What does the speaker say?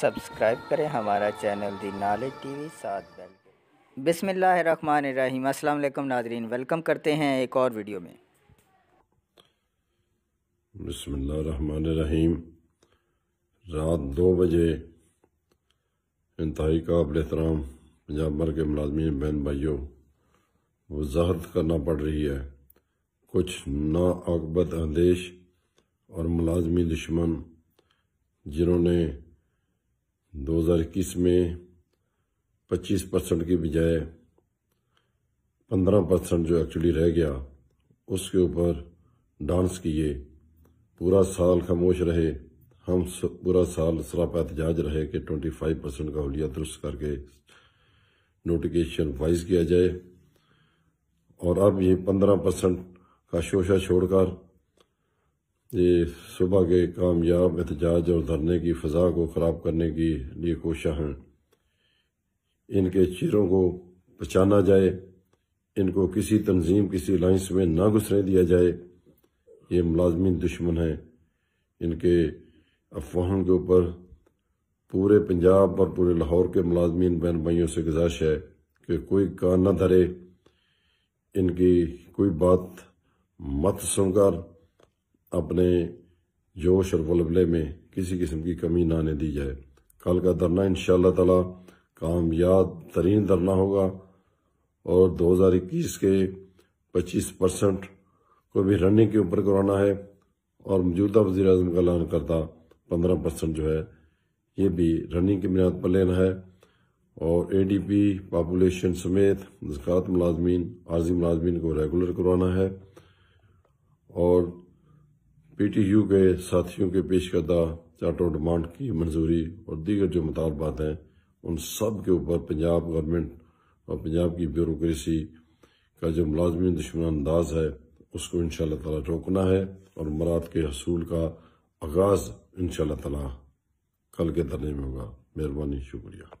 subscribe करें हमारा channel the knowledge TV साथ बेल बिसमीम अल्लाम नाजरीन वेलकम करते हैं एक और वीडियो में बसमीम रात दो बजे इंतहाई काबिल एहतराम पंजाब भर के मुलाजमीन बहन भाइयों वजाहत करना पड़ रही है कुछ नाकबत आदेश और मुलाजमी दुश्मन जिन्होंने 2021 में 25 परसेंट की बजाय 15 परसेंट जो एक्चुअली रह गया उसके ऊपर डांस किए पूरा साल खामोश रहे हम पूरा साल सराप एहतजाज रहे कि 25 परसेंट का हलिया दुरुस्त करके नोटिफिकेशन वाइज किया जाए और अब ये 15 परसेंट का शोशा छोड़कर ये सुबह के कामयाब एहतजाज और धरने की फ़ा को ख़राब करने के लिए कोशाँ हैं इनके चीरों को पहचाना जाए इनको किसी तंजीम किसी अलाइंस में ना घुसने दिया जाए ये मुलाजमीन दुश्मन हैं इनके अफवाहों के ऊपर पूरे पंजाब और पूरे लाहौर के मुलाजमीन बहन भाइयों से गुजारिश है कि कोई कान ना धरे इनकी कोई बात मत सुनकर अपने जोश और वलबले में किसी किस्म की कमी ना आने दी जाए कल का धरना इन तला कामयाब तरीन धरना होगा और 2021 के 25 परसेंट को भी रनिंग के ऊपर करवाना है और मौजूदा वजी अजम का ऐलान करता पंद्रह परसेंट जो है ये भी रनिंग की बुनियाद पर लेना है और ए डी पी पापोलेशन समेत जक़ात मुलाजमी आर्जी मुलाजमी को रेगुलर करवाना है और पीटीयू के साथियों के पेश करदा चार्ट ऑफ डिमांड की मंजूरी और दीगर जो मुतालबात हैं उन सब के ऊपर पंजाब गवर्नमेंट और पंजाब की ब्यूरोसी का जो मुलाजमी दुश्मन अंदाज है उसको इन शाह रोकना है और मराद के हसूल का आगाज़ इन ताला कल के धरने में होगा मेहरबानी शुक्रिया